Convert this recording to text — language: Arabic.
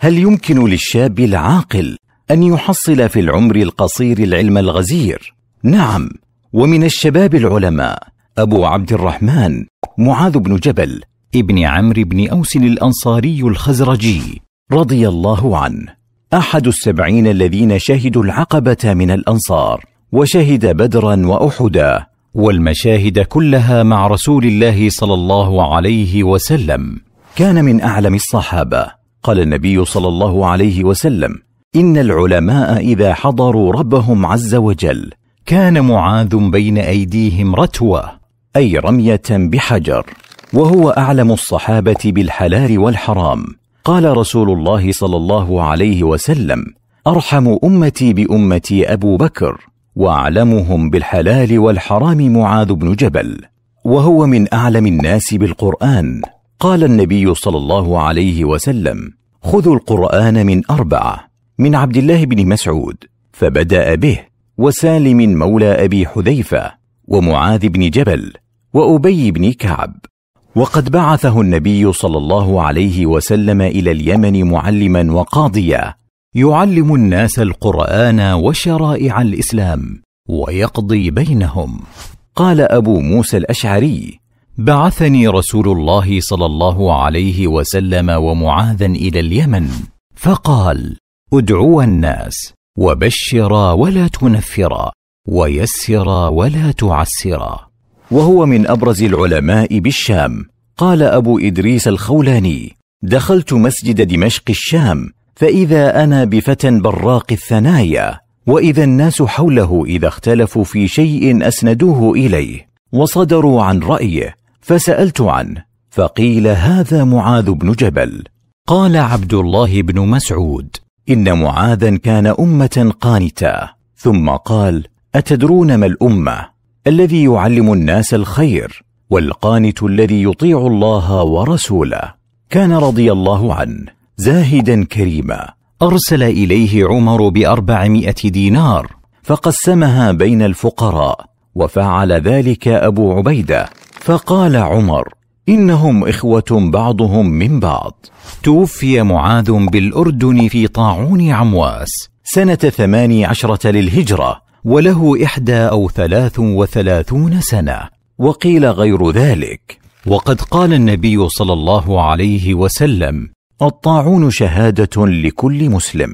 هل يمكن للشاب العاقل ان يحصل في العمر القصير العلم الغزير نعم ومن الشباب العلماء ابو عبد الرحمن معاذ بن جبل ابن عمرو بن اوس الانصاري الخزرجي رضي الله عنه احد السبعين الذين شهدوا العقبه من الانصار وشهد بدرا واحدا والمشاهد كلها مع رسول الله صلى الله عليه وسلم كان من اعلم الصحابه قال النبي صلى الله عليه وسلم ان العلماء اذا حضروا ربهم عز وجل كان معاذ بين ايديهم رتوه اي رميه بحجر وهو اعلم الصحابه بالحلال والحرام قال رسول الله صلى الله عليه وسلم ارحم امتي بامتي ابو بكر واعلمهم بالحلال والحرام معاذ بن جبل وهو من اعلم الناس بالقران قال النبي صلى الله عليه وسلم خذوا القران من اربعه من عبد الله بن مسعود فبدا به وسالم مولى ابي حذيفه ومعاذ بن جبل وابي بن كعب وقد بعثه النبي صلى الله عليه وسلم الى اليمن معلما وقاضيا يعلم الناس القران وشرائع الاسلام ويقضي بينهم قال ابو موسى الاشعري بعثني رسول الله صلى الله عليه وسلم ومعاذا الى اليمن فقال ادعوا الناس وبشرا ولا تنفرا ويسرا ولا تعسرا وهو من ابرز العلماء بالشام قال ابو ادريس الخولاني دخلت مسجد دمشق الشام فاذا انا بفتى براق الثنايا واذا الناس حوله اذا اختلفوا في شيء اسندوه اليه وصدروا عن رايه فسالت عنه فقيل هذا معاذ بن جبل قال عبد الله بن مسعود ان معاذا كان امه قانته ثم قال اتدرون ما الامه الذي يعلم الناس الخير والقانت الذي يطيع الله ورسوله كان رضي الله عنه زاهدا كريما ارسل اليه عمر باربعمائه دينار فقسمها بين الفقراء وفعل ذلك ابو عبيده فقال عمر انهم اخوه بعضهم من بعض توفي معاذ بالاردن في طاعون عمواس سنه ثماني عشره للهجره وله احدى او ثلاث وثلاثون سنه وقيل غير ذلك وقد قال النبي صلى الله عليه وسلم الطاعون شهاده لكل مسلم